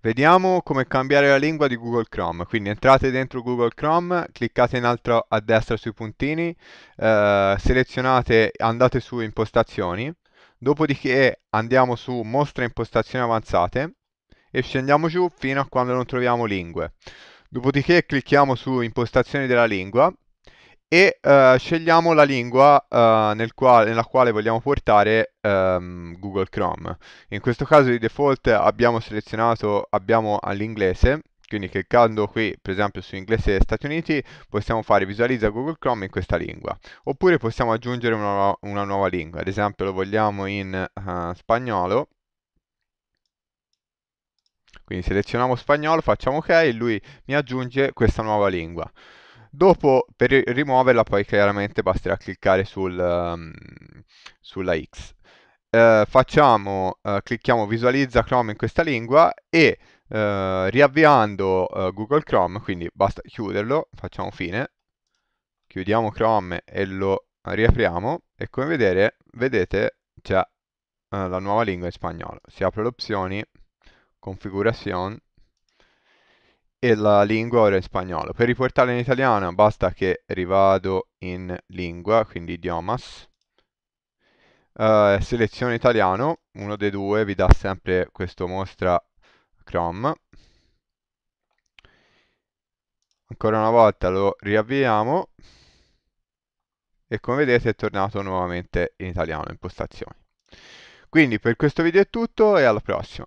Vediamo come cambiare la lingua di Google Chrome. Quindi entrate dentro Google Chrome, cliccate in alto a destra sui puntini, eh, selezionate, andate su impostazioni, dopodiché andiamo su mostra impostazioni avanzate e scendiamo giù fino a quando non troviamo lingue. Dopodiché clicchiamo su impostazioni della lingua e uh, scegliamo la lingua uh, nel quale, nella quale vogliamo portare um, Google Chrome. In questo caso di default abbiamo selezionato, abbiamo all'inglese, quindi cliccando qui per esempio su inglese Stati Uniti possiamo fare visualizza Google Chrome in questa lingua, oppure possiamo aggiungere una, nuova, una nuova lingua, ad esempio lo vogliamo in uh, spagnolo, quindi selezioniamo spagnolo, facciamo ok e lui mi aggiunge questa nuova lingua. Dopo, per rimuoverla, poi chiaramente basterà cliccare sul, um, sulla X. Uh, facciamo, uh, clicchiamo visualizza Chrome in questa lingua e uh, riavviando Google Chrome, quindi basta chiuderlo, facciamo fine, chiudiamo Chrome e lo riapriamo e come vedere, vedete c'è la nuova lingua in spagnolo. Si apre opzioni, configurazione, e la lingua ora è in spagnolo. Per riportarla in italiano basta che rivado in lingua, quindi idiomas, uh, eh, seleziono italiano, uno dei due vi dà sempre questo mostra Chrome. Ancora una volta lo riavviamo e come vedete è tornato nuovamente in italiano, impostazioni. Quindi per questo video è tutto e alla prossima.